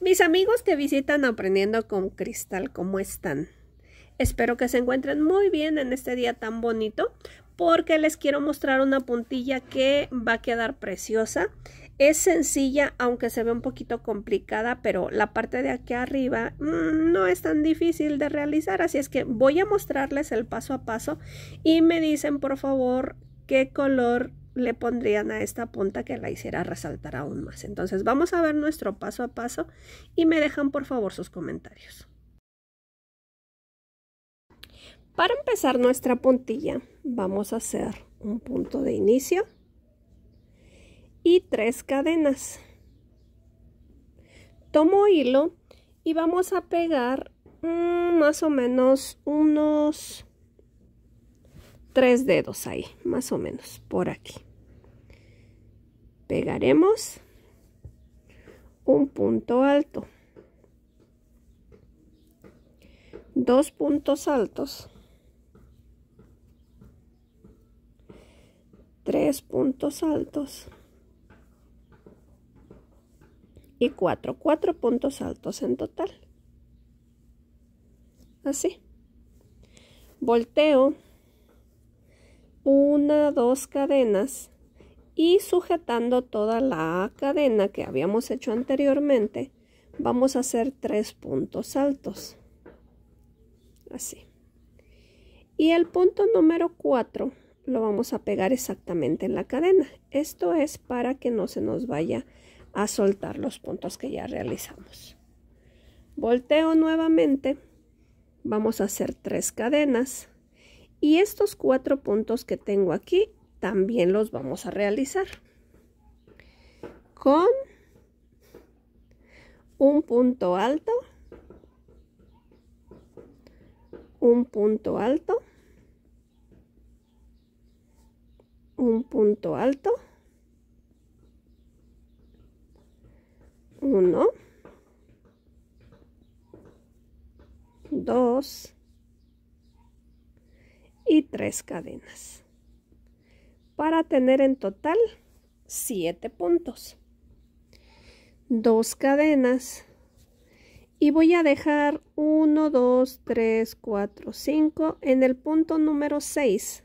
Mis amigos que visitan Aprendiendo con Cristal, ¿cómo están? Espero que se encuentren muy bien en este día tan bonito porque les quiero mostrar una puntilla que va a quedar preciosa. Es sencilla, aunque se ve un poquito complicada, pero la parte de aquí arriba mm, no es tan difícil de realizar, así es que voy a mostrarles el paso a paso y me dicen por favor qué color le pondrían a esta punta que la hiciera resaltar aún más. Entonces vamos a ver nuestro paso a paso y me dejan por favor sus comentarios. Para empezar nuestra puntilla vamos a hacer un punto de inicio y tres cadenas. Tomo hilo y vamos a pegar mm, más o menos unos tres dedos ahí, más o menos, por aquí pegaremos un punto alto dos puntos altos tres puntos altos y cuatro cuatro puntos altos en total así volteo una dos cadenas y sujetando toda la cadena que habíamos hecho anteriormente, vamos a hacer tres puntos altos. Así. Y el punto número 4 lo vamos a pegar exactamente en la cadena. Esto es para que no se nos vaya a soltar los puntos que ya realizamos. Volteo nuevamente. Vamos a hacer tres cadenas. Y estos cuatro puntos que tengo aquí también los vamos a realizar con un punto alto, un punto alto, un punto alto, uno, dos y tres cadenas para tener en total 7 puntos. Dos cadenas y voy a dejar 1, 2, 3, 4, 5 en el punto número 6.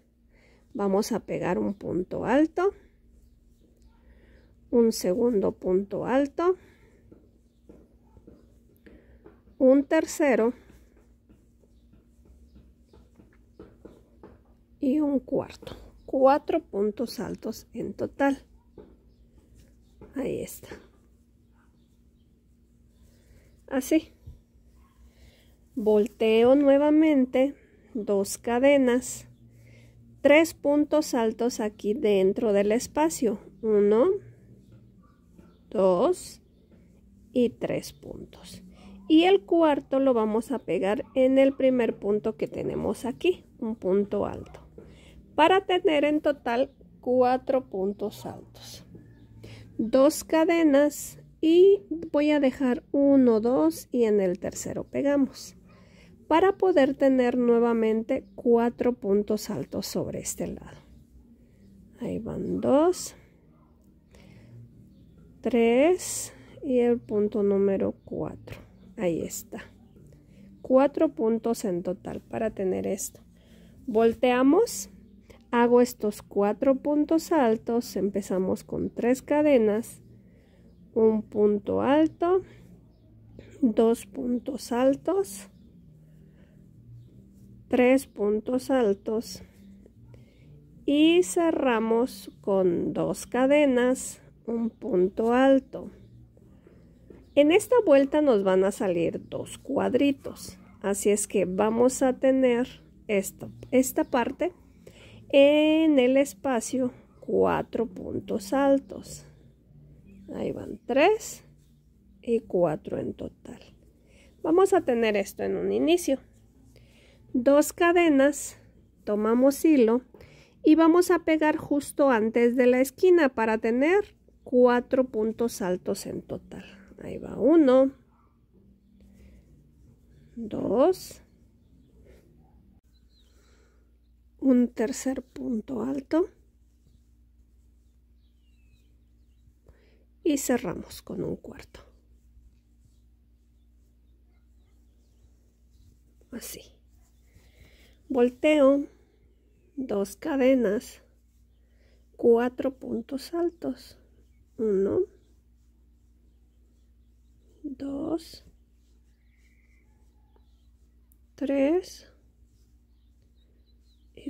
Vamos a pegar un punto alto, un segundo punto alto, un tercero y un cuarto cuatro puntos altos en total. Ahí está. Así. Volteo nuevamente, dos cadenas, tres puntos altos aquí dentro del espacio. Uno, dos y tres puntos. Y el cuarto lo vamos a pegar en el primer punto que tenemos aquí, un punto alto para tener en total cuatro puntos altos. Dos cadenas y voy a dejar uno, dos y en el tercero pegamos para poder tener nuevamente cuatro puntos altos sobre este lado. Ahí van dos, tres y el punto número cuatro. Ahí está. Cuatro puntos en total para tener esto. Volteamos Hago estos cuatro puntos altos, empezamos con tres cadenas, un punto alto, dos puntos altos, tres puntos altos y cerramos con dos cadenas, un punto alto. En esta vuelta nos van a salir dos cuadritos, así es que vamos a tener esto, esta parte en el espacio cuatro puntos altos. Ahí van tres y cuatro en total. Vamos a tener esto en un inicio. Dos cadenas, tomamos hilo y vamos a pegar justo antes de la esquina para tener cuatro puntos altos en total. Ahí va uno, dos, un tercer punto alto y cerramos con un cuarto así volteo dos cadenas cuatro puntos altos uno dos tres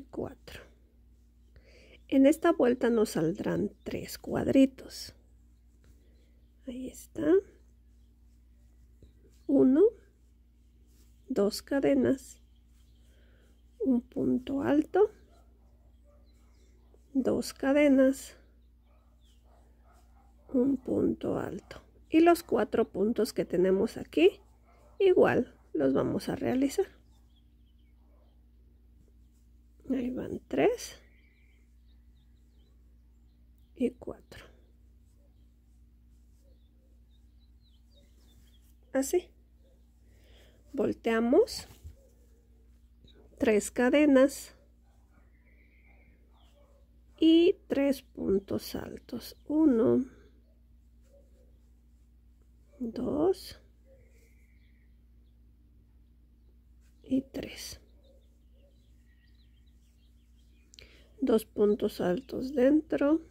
4 en esta vuelta nos saldrán tres cuadritos ahí está 1 dos cadenas un punto alto dos cadenas un punto alto y los cuatro puntos que tenemos aquí igual los vamos a realizar van 3 y 4 así volteamos tres cadenas y tres puntos altos 1 2 y 3 dos puntos altos dentro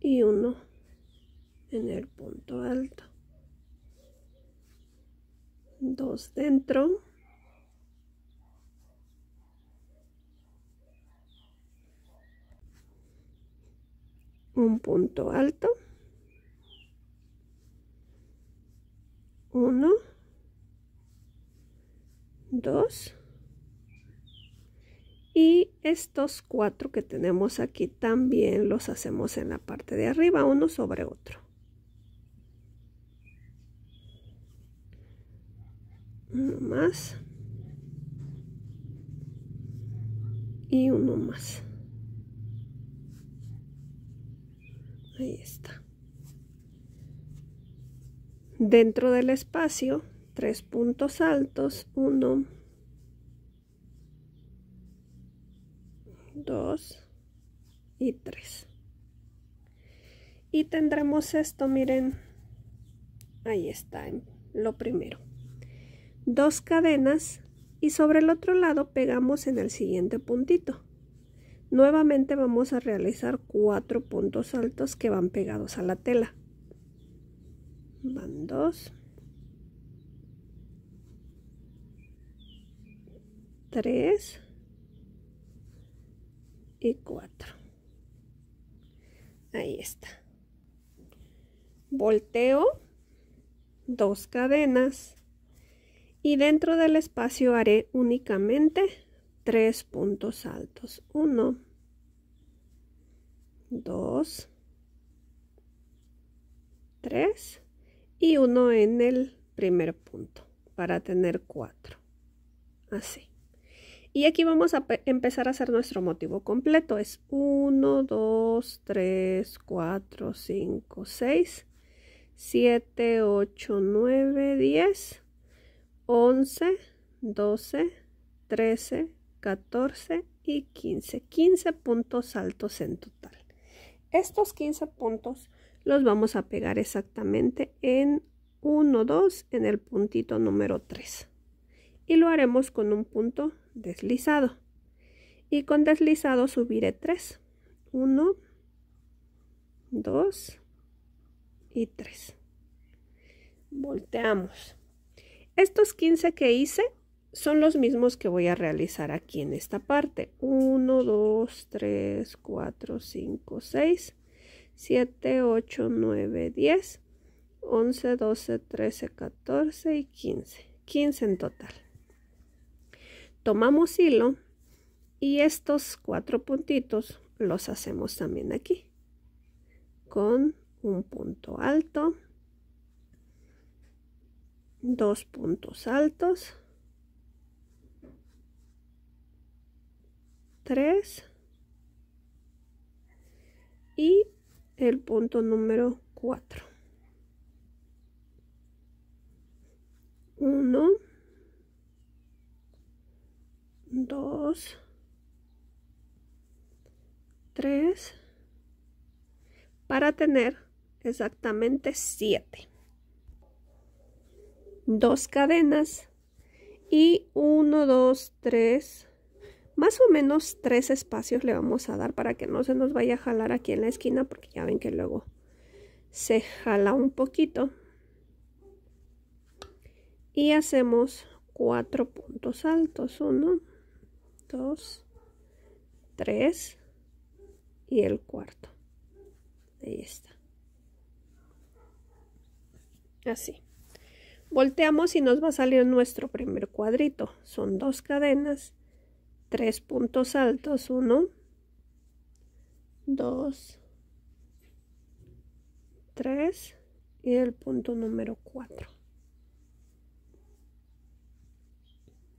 y uno en el punto alto dos dentro un punto alto uno dos y estos cuatro que tenemos aquí también los hacemos en la parte de arriba uno sobre otro uno más y uno más ahí está dentro del espacio tres puntos altos, uno, dos y tres. Y tendremos esto, miren, ahí está, lo primero. Dos cadenas y sobre el otro lado pegamos en el siguiente puntito. Nuevamente vamos a realizar cuatro puntos altos que van pegados a la tela. Van dos. 3 y 4 ahí está volteo dos cadenas y dentro del espacio haré únicamente tres puntos altos 1 2 3 y uno en el primer punto para tener cuatro así y aquí vamos a empezar a hacer nuestro motivo completo. Es 1, 2, 3, 4, 5, 6, 7, 8, 9, 10, 11, 12, 13, 14 y 15. 15 puntos altos en total. Estos 15 puntos los vamos a pegar exactamente en 1, 2, en el puntito número 3 y lo haremos con un punto deslizado. Y con deslizado subiré 3. 1, 2 y 3. Volteamos. Estos 15 que hice son los mismos que voy a realizar aquí en esta parte. 1, 2, 3, 4, 5, 6, 7, 8, 9, 10, 11, 12, 13, 14 y 15. 15 en total tomamos hilo y estos cuatro puntitos los hacemos también aquí con un punto alto dos puntos altos tres y el punto número cuatro dos, tres, para tener exactamente siete. Dos cadenas y uno, dos, tres, más o menos tres espacios le vamos a dar para que no se nos vaya a jalar aquí en la esquina porque ya ven que luego se jala un poquito y hacemos cuatro puntos altos uno dos, tres y el cuarto. Ahí está. Así. Volteamos y nos va a salir nuestro primer cuadrito. Son dos cadenas, tres puntos altos, uno, dos, tres y el punto número cuatro.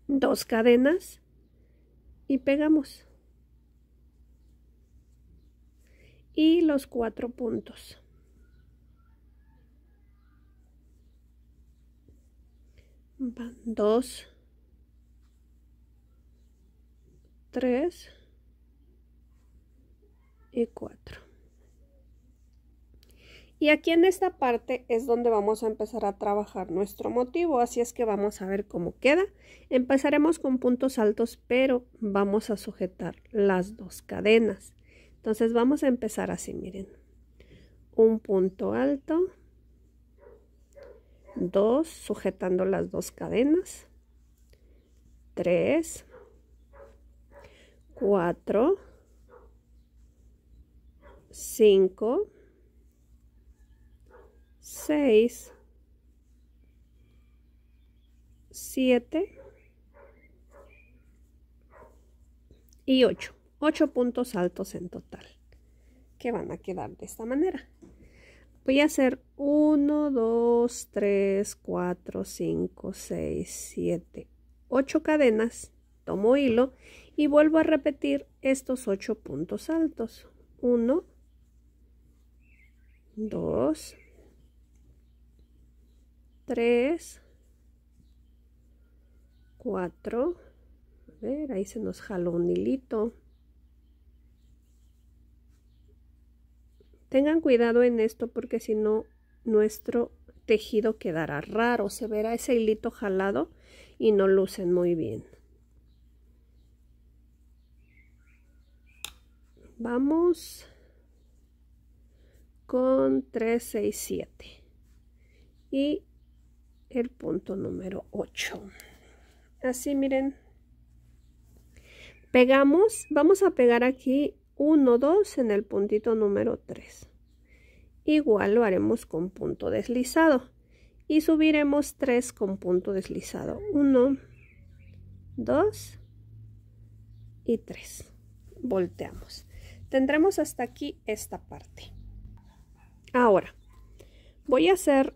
Dos cadenas, y pegamos y los cuatro puntos 2 3 y 4 y aquí en esta parte es donde vamos a empezar a trabajar nuestro motivo, así es que vamos a ver cómo queda. Empezaremos con puntos altos, pero vamos a sujetar las dos cadenas. Entonces vamos a empezar así, miren. Un punto alto, dos, sujetando las dos cadenas, tres, cuatro, cinco, 6, 7 y 8. 8 puntos altos en total que van a quedar de esta manera. Voy a hacer 1, 2, 3, 4, 5, 6, 7, 8 cadenas, tomo hilo y vuelvo a repetir estos 8 puntos altos. 1, 2, 3, 4, a ver, ahí se nos jaló un hilito. Tengan cuidado en esto porque si no, nuestro tejido quedará raro, se verá ese hilito jalado y no lucen muy bien. Vamos con 3, 6, 7 y el punto número 8 así miren pegamos vamos a pegar aquí 1 2 en el puntito número 3 igual lo haremos con punto deslizado y subiremos 3 con punto deslizado 1 2 y 3 volteamos tendremos hasta aquí esta parte ahora voy a hacer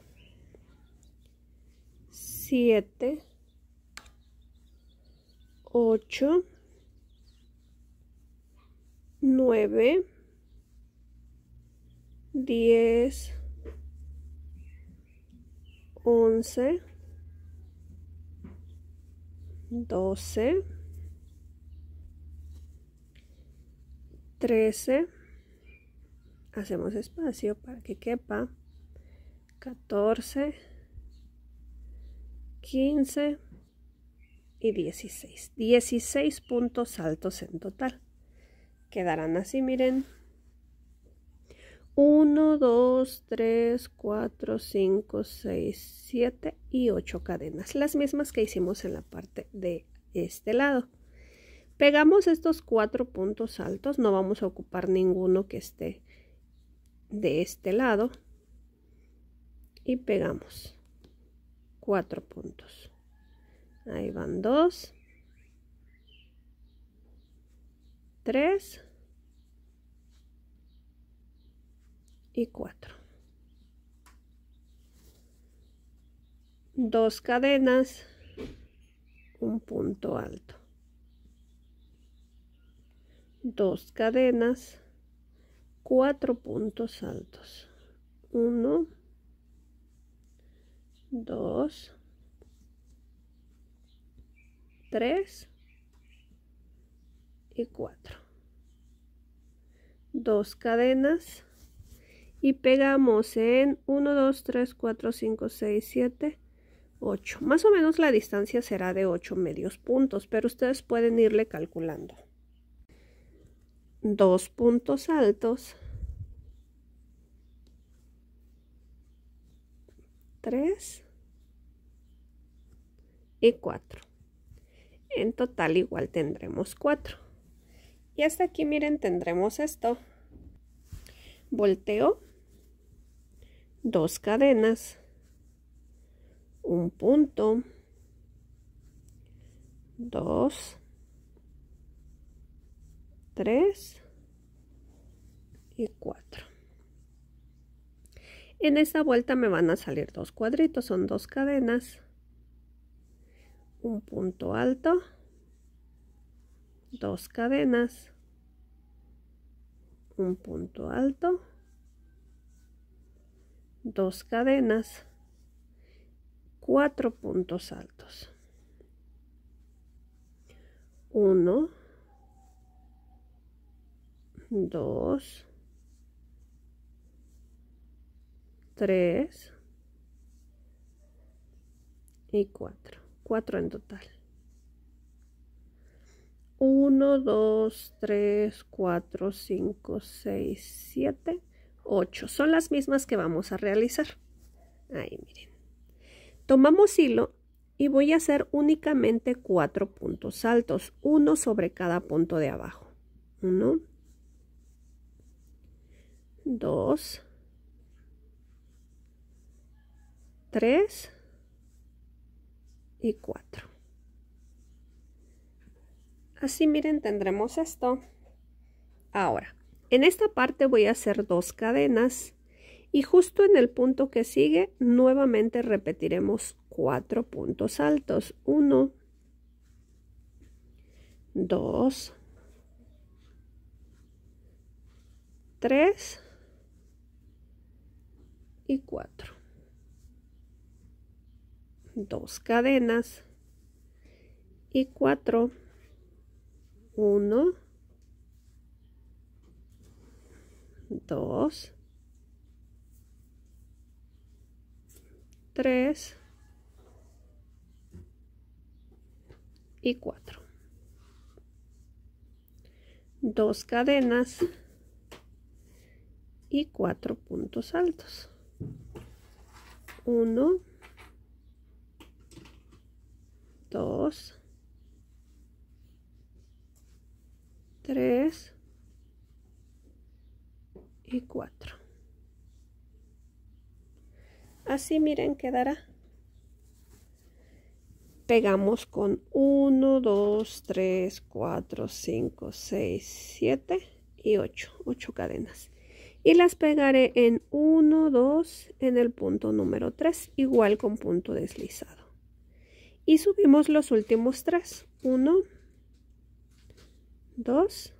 7, 8, 9, 10, 11, 12, 13, hacemos espacio para que quepa, 14, 15 y 16. 16 puntos altos en total. Quedarán así, miren. 1, 2, 3, 4, 5, 6, 7 y 8 cadenas. Las mismas que hicimos en la parte de este lado. Pegamos estos cuatro puntos altos. No vamos a ocupar ninguno que esté de este lado. Y pegamos cuatro puntos. Ahí van dos, tres y cuatro. Dos cadenas, un punto alto. Dos cadenas, cuatro puntos altos. Uno, 2, 3 y 4. Dos cadenas y pegamos en 1, 2, 3, 4, 5, 6, 7, 8. Más o menos la distancia será de 8 medios puntos, pero ustedes pueden irle calculando. Dos puntos altos y 4. En total igual tendremos 4. Y hasta aquí miren tendremos esto. Volteo, dos cadenas, un punto, dos, tres y cuatro. En esta vuelta me van a salir dos cuadritos, son dos cadenas un punto alto, dos cadenas, un punto alto, dos cadenas, cuatro puntos altos. Uno, dos, tres y cuatro en total. 1, 2, 3, 4, 5, 6, 7, 8. Son las mismas que vamos a realizar. Ahí miren. Tomamos hilo y voy a hacer únicamente 4 puntos altos, uno sobre cada punto de abajo. 1, 2, 3, y 4. Así miren, tendremos esto. Ahora, en esta parte voy a hacer dos cadenas y justo en el punto que sigue nuevamente repetiremos cuatro puntos altos. 1, 2, 3 y 4 dos cadenas y cuatro uno dos tres y cuatro dos cadenas y cuatro puntos altos uno 2, 3 y 4. Así miren quedará. Pegamos con 1, 2, 3, 4, 5, 6, 7 y 8. 8 cadenas. Y las pegaré en 1, 2 en el punto número 3, igual con punto deslizado y subimos los últimos tres. Uno, dos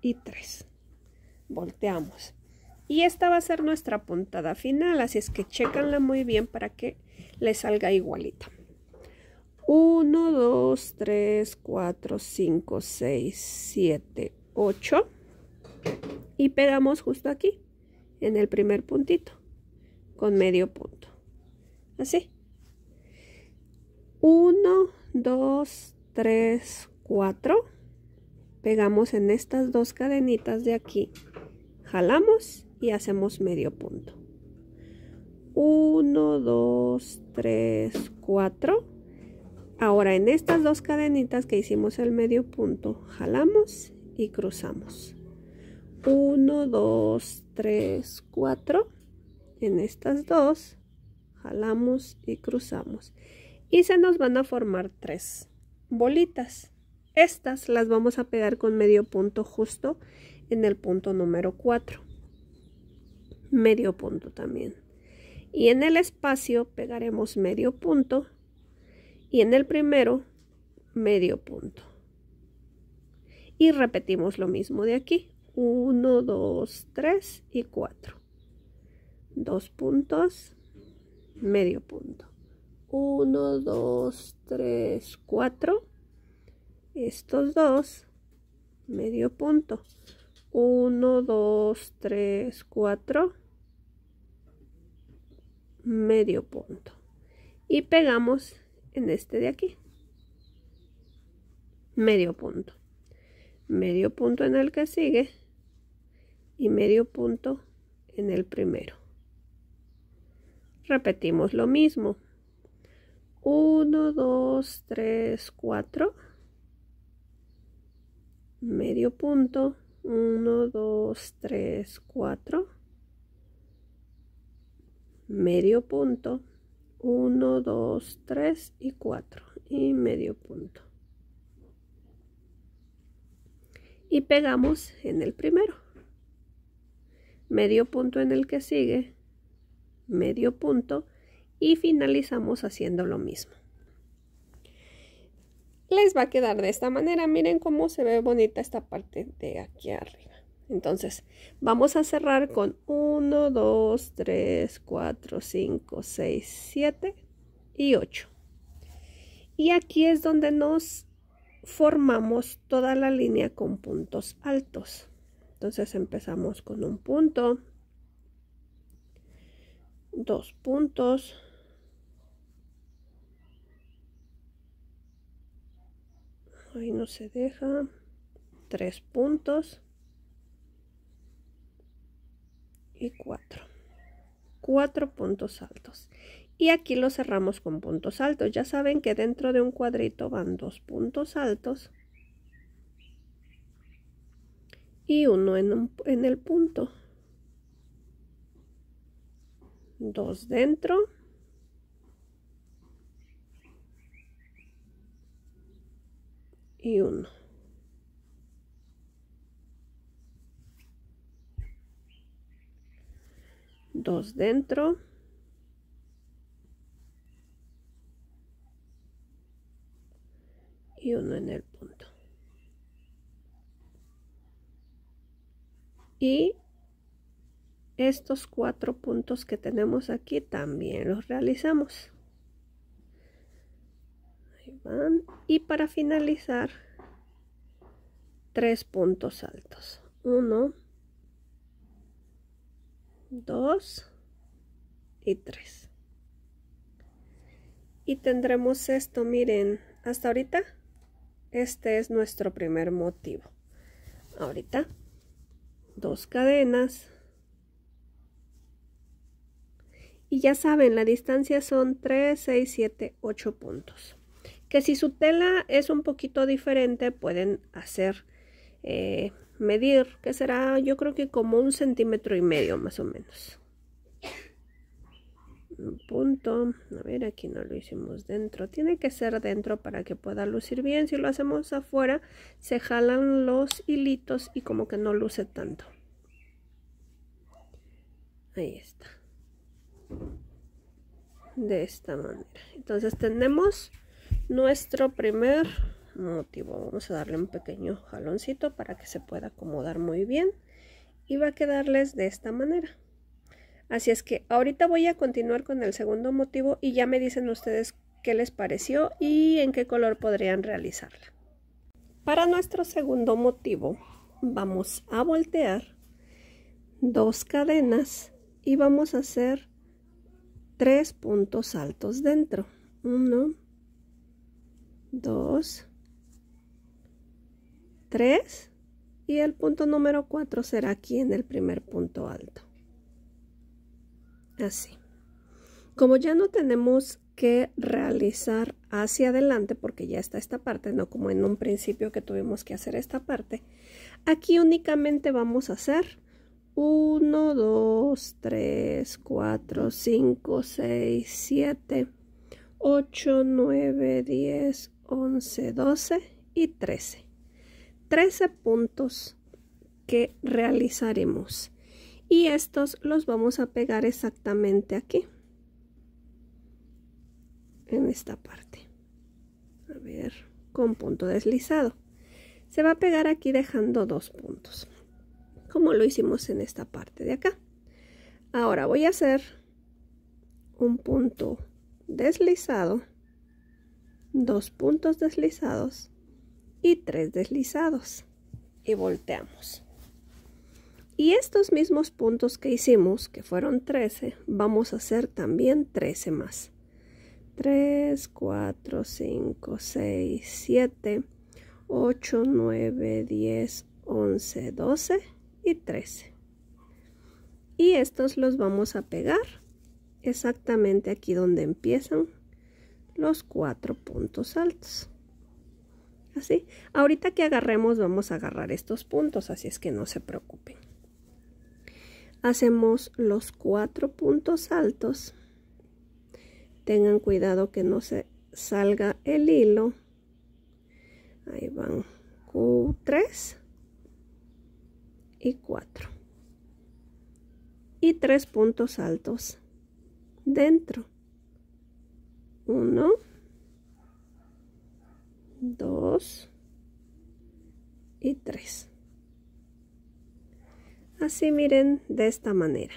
y tres. Volteamos. Y esta va a ser nuestra puntada final, así es que checanla muy bien para que le salga igualita. 1, 2, 3, 4, 5, 6, 7, 8. Y pegamos justo aquí, en el primer puntito, con medio punto. Así. 1, 2, 3, 4. Pegamos en estas dos cadenitas de aquí. Jalamos y hacemos medio punto. 1, 2, 3, 4. Ahora en estas dos cadenitas que hicimos el medio punto, jalamos y cruzamos. 1, 2, 3, 4. En estas dos, jalamos y cruzamos y se nos van a formar tres bolitas. Estas las vamos a pegar con medio punto justo en el punto número 4. Medio punto también. Y en el espacio pegaremos medio punto y en el primero medio punto. Y repetimos lo mismo de aquí. 1, 2, 3 y 4. Dos puntos, medio punto. 1, 2, 3, 4. Estos dos, medio punto. 1, 2, 3, 4. Medio punto. Y pegamos en este de aquí. Medio punto. Medio punto en el que sigue. Y medio punto en el primero. Repetimos lo mismo. 1, 2, 3, 4, medio punto, 1, 2, 3, 4, medio punto, 1, 2, 3 y 4 y medio punto. Y pegamos en el primero. Medio punto en el que sigue, medio punto y finalizamos haciendo lo mismo. Les va a quedar de esta manera. Miren cómo se ve bonita esta parte de aquí arriba. Entonces, vamos a cerrar con 1, 2, 3, 4, 5, 6, 7 y 8. Y aquí es donde nos formamos toda la línea con puntos altos. Entonces empezamos con un punto, dos puntos, ahí no se deja tres puntos y cuatro cuatro puntos altos y aquí lo cerramos con puntos altos ya saben que dentro de un cuadrito van dos puntos altos y uno en, en el punto dos dentro y uno Dos dentro. Y uno en el punto. Y estos cuatro puntos que tenemos aquí también los realizamos y para finalizar tres puntos altos uno dos y tres y tendremos esto miren hasta ahorita este es nuestro primer motivo ahorita dos cadenas y ya saben la distancia son 3 6 siete 8 puntos que si su tela es un poquito diferente pueden hacer eh, medir que será yo creo que como un centímetro y medio más o menos un punto a ver aquí no lo hicimos dentro tiene que ser dentro para que pueda lucir bien si lo hacemos afuera se jalan los hilitos y como que no luce tanto ahí está de esta manera entonces tenemos nuestro primer motivo. Vamos a darle un pequeño jaloncito para que se pueda acomodar muy bien. Y va a quedarles de esta manera. Así es que ahorita voy a continuar con el segundo motivo y ya me dicen ustedes qué les pareció y en qué color podrían realizarla. Para nuestro segundo motivo vamos a voltear dos cadenas y vamos a hacer tres puntos altos dentro. Uno, 2, 3 y el punto número 4 será aquí en el primer punto alto. Así. Como ya no tenemos que realizar hacia adelante porque ya está esta parte, no como en un principio que tuvimos que hacer esta parte, aquí únicamente vamos a hacer 1, 2, 3, 4, 5, 6, 7, 8, 9, 10, 11, 12 y 13. 13 puntos que realizaremos. Y estos los vamos a pegar exactamente aquí. En esta parte. A ver, con punto deslizado. Se va a pegar aquí dejando dos puntos. Como lo hicimos en esta parte de acá. Ahora voy a hacer un punto deslizado dos puntos deslizados y tres deslizados y volteamos. Y estos mismos puntos que hicimos, que fueron 13, vamos a hacer también 13 más. 3, 4, 5, 6, 7, 8, 9, 10, 11, 12 y 13. Y estos los vamos a pegar exactamente aquí donde empiezan los cuatro puntos altos. Así. Ahorita que agarremos vamos a agarrar estos puntos, así es que no se preocupen. Hacemos los cuatro puntos altos. Tengan cuidado que no se salga el hilo. Ahí van Q3 y 4. Y tres puntos altos dentro. 1, 2 y 3. Así miren de esta manera.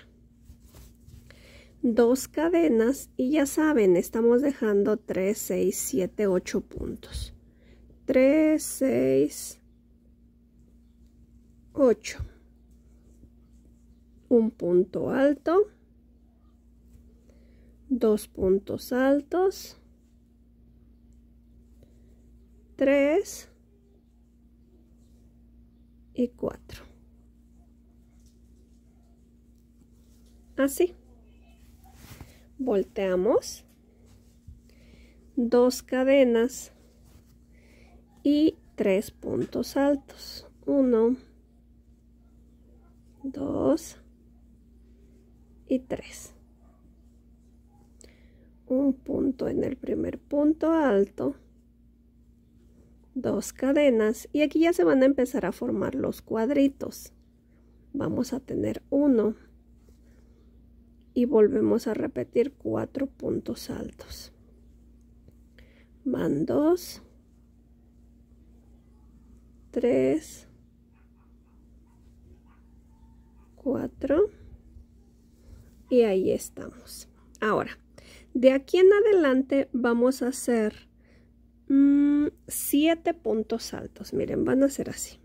Dos cadenas y ya saben, estamos dejando 3, 6, 7, 8 puntos. 3, 6, 8. Un punto alto dos puntos altos, tres y cuatro. Así. Volteamos dos cadenas y tres puntos altos. Uno, dos y tres un punto en el primer punto alto dos cadenas y aquí ya se van a empezar a formar los cuadritos vamos a tener uno y volvemos a repetir cuatro puntos altos van dos tres cuatro y ahí estamos ahora de aquí en adelante vamos a hacer mm, siete puntos altos. Miren, van a ser así.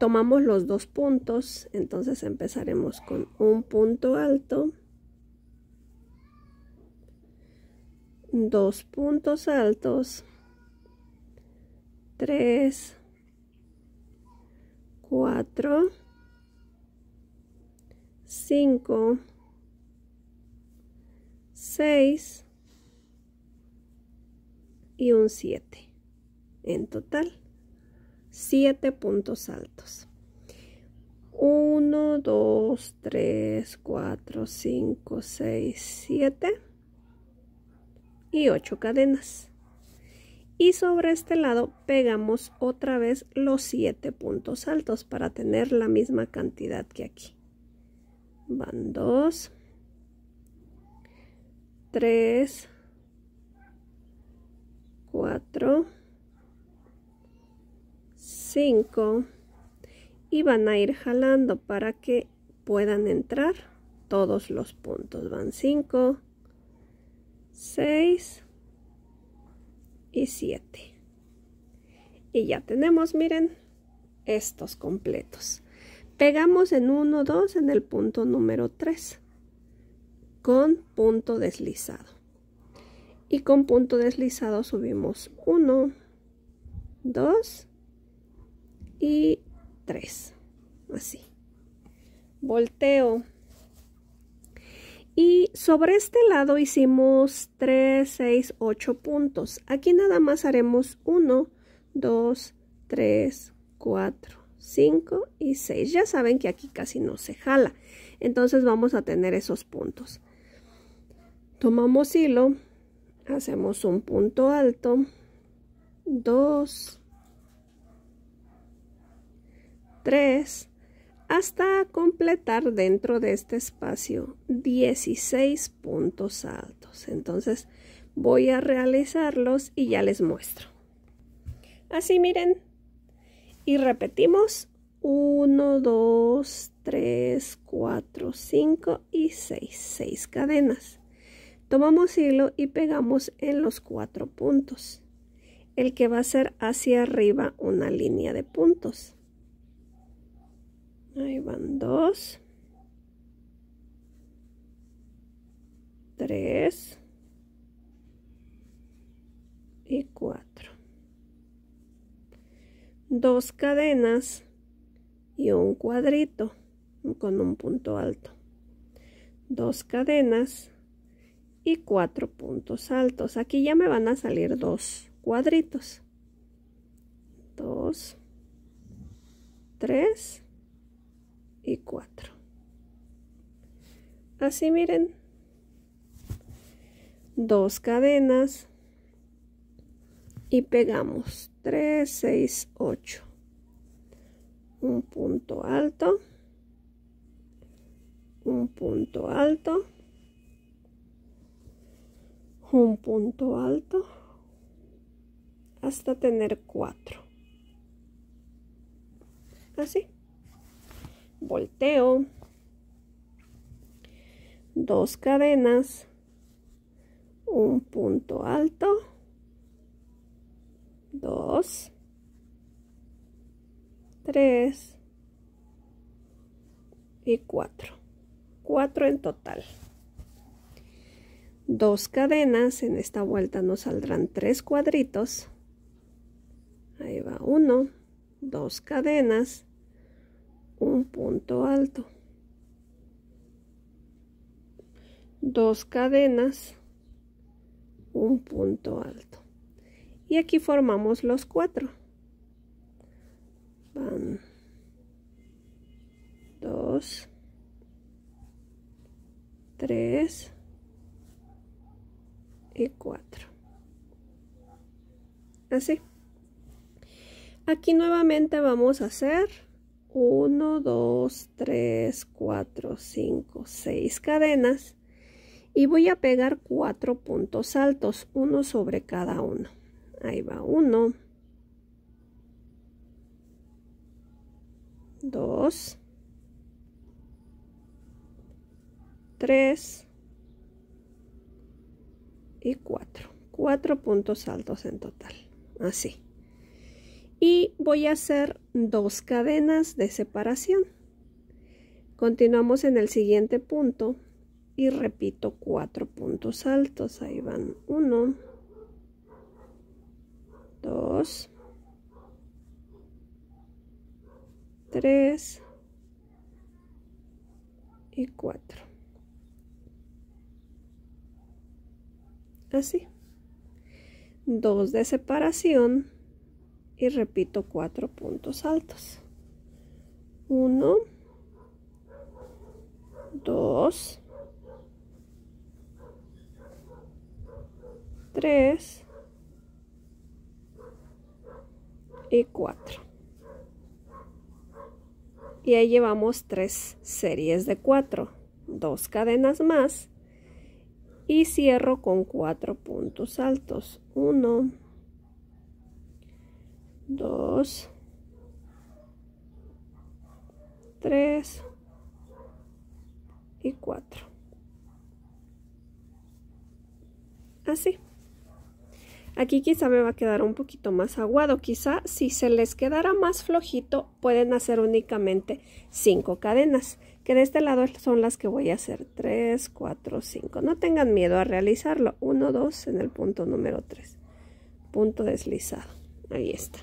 Tomamos los dos puntos, entonces empezaremos con un punto alto, dos puntos altos, tres, cuatro, cinco, 6 y un 7. En total, 7 puntos altos. 1, 2, 3, 4, 5, 6, 7 y 8 cadenas. Y sobre este lado pegamos otra vez los 7 puntos altos para tener la misma cantidad que aquí. Van 2, 3, 4, 5 y van a ir jalando para que puedan entrar todos los puntos. Van 5, 6 y 7. Y ya tenemos, miren, estos completos. Pegamos en 1, 2 en el punto número 3 con punto deslizado y con punto deslizado subimos 1 2 y 3 así volteo y sobre este lado hicimos 3 6 8 puntos aquí nada más haremos 1 2 3 4 5 y 6 ya saben que aquí casi no se jala entonces vamos a tener esos puntos tomamos hilo hacemos un punto alto 2 3 hasta completar dentro de este espacio 16 puntos altos entonces voy a realizarlos y ya les muestro así miren y repetimos 1 2 3 4 5 y 6 6 cadenas Tomamos hilo y pegamos en los cuatro puntos, el que va a ser hacia arriba una línea de puntos. Ahí van dos. Tres. Y cuatro. Dos cadenas y un cuadrito con un punto alto. Dos cadenas y cuatro puntos altos. Aquí ya me van a salir dos cuadritos. Dos, tres y cuatro. Así miren. Dos cadenas y pegamos tres seis ocho Un punto alto. Un punto alto un punto alto hasta tener cuatro. Así. Volteo. Dos cadenas. Un punto alto. Dos. Tres. Y cuatro. Cuatro en total dos cadenas, en esta vuelta nos saldrán tres cuadritos, ahí va uno, dos cadenas, un punto alto, dos cadenas, un punto alto. Y aquí formamos los cuatro. Van dos, tres, y 4 así aquí nuevamente vamos a hacer 1 2 3 4 5 6 cadenas y voy a pegar cuatro puntos altos uno sobre cada uno ahí va uno 2 3 y 4. 4 puntos altos en total. Así. Y voy a hacer dos cadenas de separación. Continuamos en el siguiente punto y repito cuatro puntos altos. Ahí van 1, 2, 3 y 4. así. 2 de separación y repito cuatro puntos altos. 1, 2, 3 y 4. Y ahí llevamos tres series de cuatro dos cadenas más y cierro con cuatro puntos altos. Uno, dos, 3 y 4. Así. Aquí quizá me va a quedar un poquito más aguado. Quizá si se les quedara más flojito, pueden hacer únicamente cinco cadenas que de este lado son las que voy a hacer 3, 4, 5. No tengan miedo a realizarlo. 1, 2 en el punto número 3. Punto deslizado. Ahí está.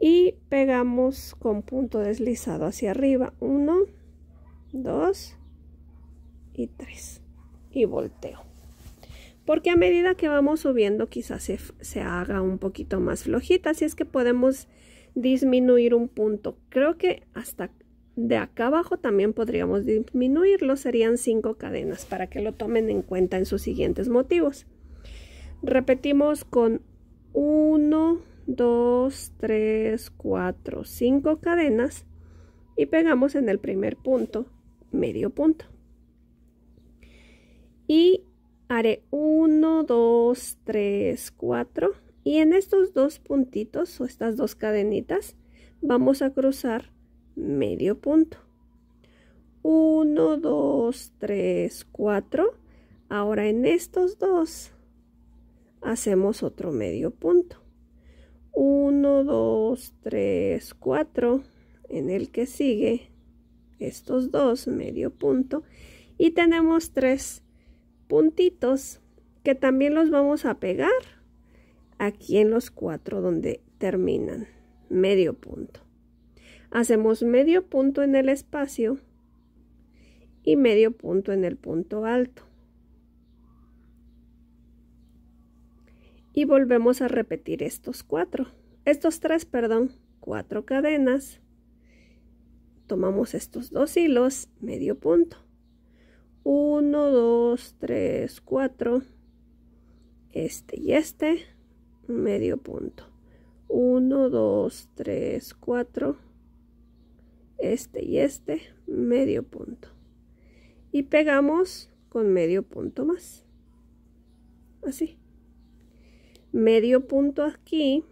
Y pegamos con punto deslizado hacia arriba. 1, 2 y 3. Y volteo. Porque a medida que vamos subiendo quizás se, haga un poquito más flojita. Así es que podemos disminuir un punto. Creo que hasta de acá abajo también podríamos disminuirlo, serían cinco cadenas para que lo tomen en cuenta en sus siguientes motivos. Repetimos con 1, 2, 3, 4, 5 cadenas y pegamos en el primer punto, medio punto. Y haré 1, 2, 3, 4 y en estos dos puntitos o estas dos cadenitas vamos a cruzar medio punto. 1, 2, 3, 4. Ahora en estos dos hacemos otro medio punto. 1, 2, 3, 4. En el que sigue estos dos medio punto. Y tenemos tres puntitos que también los vamos a pegar aquí en los cuatro donde terminan medio punto. Hacemos medio punto en el espacio y medio punto en el punto alto. Y volvemos a repetir estos cuatro, estos tres, perdón, cuatro cadenas. Tomamos estos dos hilos, medio punto. uno dos tres cuatro este y este, medio punto. uno dos tres cuatro este y este, medio punto. Y pegamos con medio punto más. Así. Medio punto aquí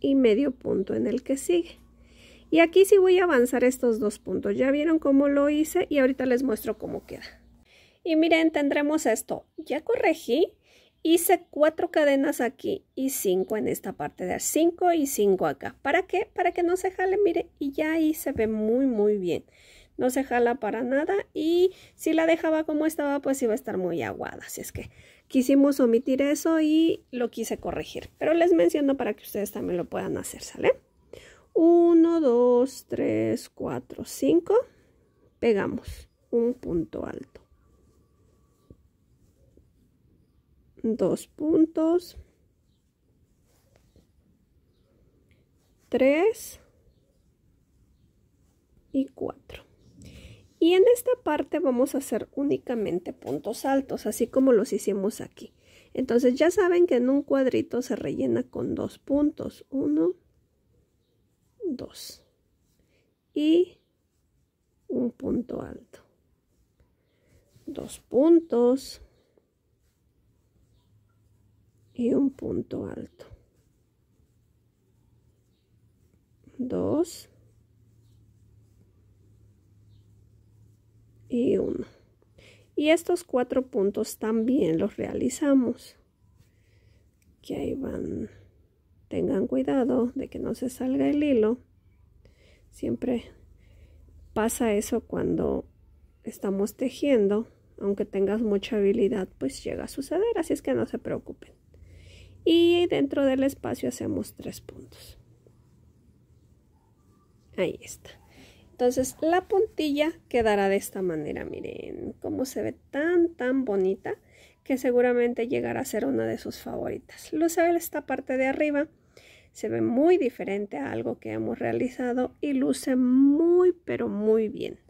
y medio punto en el que sigue. Y aquí sí voy a avanzar estos dos puntos. Ya vieron cómo lo hice y ahorita les muestro cómo queda. Y miren, tendremos esto. Ya corregí hice cuatro cadenas aquí y cinco en esta parte de cinco y cinco acá. ¿Para qué? Para que no se jale, mire, y ya ahí se ve muy muy bien. No se jala para nada y si la dejaba como estaba, pues iba a estar muy aguada. Así es que quisimos omitir eso y lo quise corregir. Pero les menciono para que ustedes también lo puedan hacer, ¿sale? uno dos tres cuatro cinco Pegamos un punto alto. dos puntos, tres y cuatro. Y en esta parte vamos a hacer únicamente puntos altos, así como los hicimos aquí. Entonces ya saben que en un cuadrito se rellena con dos puntos. Uno, dos. Y un punto alto. Dos puntos y un punto alto. Dos. y uno. Y estos cuatro puntos también los realizamos. Que ahí van. Tengan cuidado de que no se salga el hilo. Siempre pasa eso cuando estamos tejiendo. Aunque tengas mucha habilidad, pues llega a suceder. Así es que no se preocupen y dentro del espacio hacemos tres puntos. Ahí está. Entonces la puntilla quedará de esta manera. Miren cómo se ve tan tan bonita que seguramente llegará a ser una de sus favoritas. Luce esta parte de arriba. Se ve muy diferente a algo que hemos realizado y luce muy pero muy bien.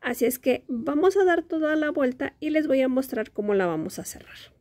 Así es que vamos a dar toda la vuelta y les voy a mostrar cómo la vamos a cerrar.